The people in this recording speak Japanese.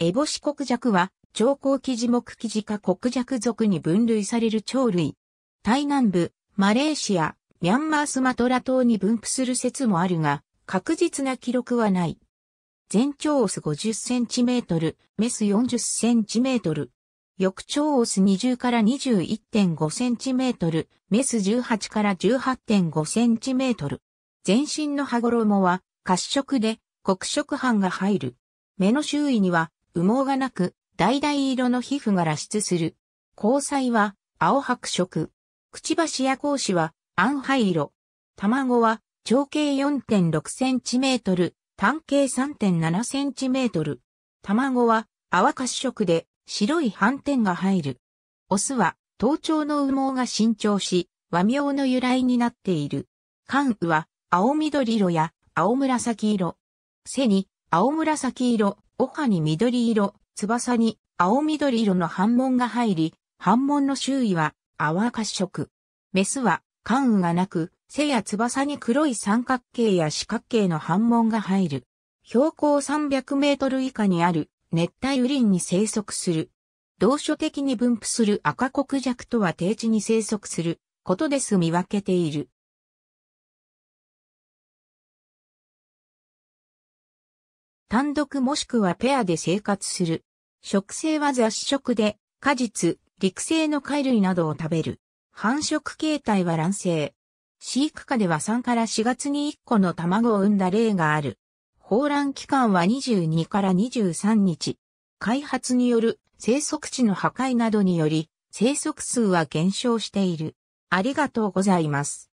エボシ国弱は、長高キジ目キジ科国弱属に分類される鳥類。台南部、マレーシア、ミャンマースマトラ島に分布する説もあるが、確実な記録はない。全長オス50センチメートル、メス40センチメートル。翌長オス20から21.5センチメートル、メス18から18.5センチメートル。全身の羽衣は褐色で黒色斑が入る。目の周囲には羽毛がなく、橙色の皮膚が露出する。交際は青白色。くちばしや格子は暗灰色。卵は長径4.6センチメートル、単径3.7センチメートル。卵は泡褐色で白い斑点が入る。オスは頭頂の羽毛が伸長し、和名の由来になっている。関羽は青緑色や青紫色。背に青紫色、おはに緑色、翼に青緑色の斑紋が入り、斑紋の周囲は泡褐色。メスは関羽がなく、背や翼に黒い三角形や四角形の斑紋が入る。標高300メートル以下にある熱帯雨林に生息する。同所的に分布する赤黒弱とは低地に生息することです見分けている。単独もしくはペアで生活する。食性は雑食で、果実、陸生の貝類などを食べる。繁殖形態は卵生。飼育下では3から4月に1個の卵を産んだ例がある。放卵期間は22から23日。開発による生息地の破壊などにより、生息数は減少している。ありがとうございます。